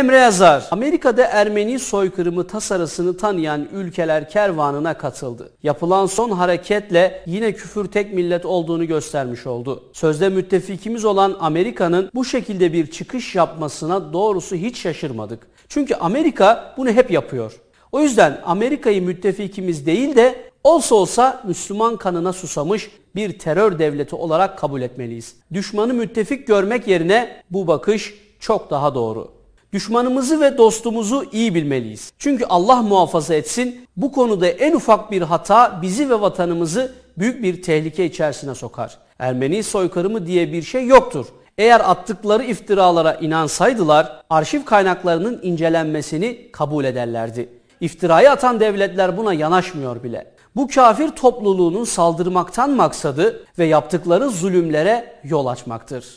Emre Yazar, Amerika'da Ermeni soykırımı tasarısını tanıyan ülkeler kervanına katıldı. Yapılan son hareketle yine küfür tek millet olduğunu göstermiş oldu. Sözde müttefikimiz olan Amerika'nın bu şekilde bir çıkış yapmasına doğrusu hiç şaşırmadık. Çünkü Amerika bunu hep yapıyor. O yüzden Amerika'yı müttefikimiz değil de olsa olsa Müslüman kanına susamış bir terör devleti olarak kabul etmeliyiz. Düşmanı müttefik görmek yerine bu bakış çok daha doğru. Düşmanımızı ve dostumuzu iyi bilmeliyiz. Çünkü Allah muhafaza etsin bu konuda en ufak bir hata bizi ve vatanımızı büyük bir tehlike içerisine sokar. Ermeni soykırımı diye bir şey yoktur. Eğer attıkları iftiralara inansaydılar arşiv kaynaklarının incelenmesini kabul ederlerdi. İftirayı atan devletler buna yanaşmıyor bile. Bu kafir topluluğunun saldırmaktan maksadı ve yaptıkları zulümlere yol açmaktır.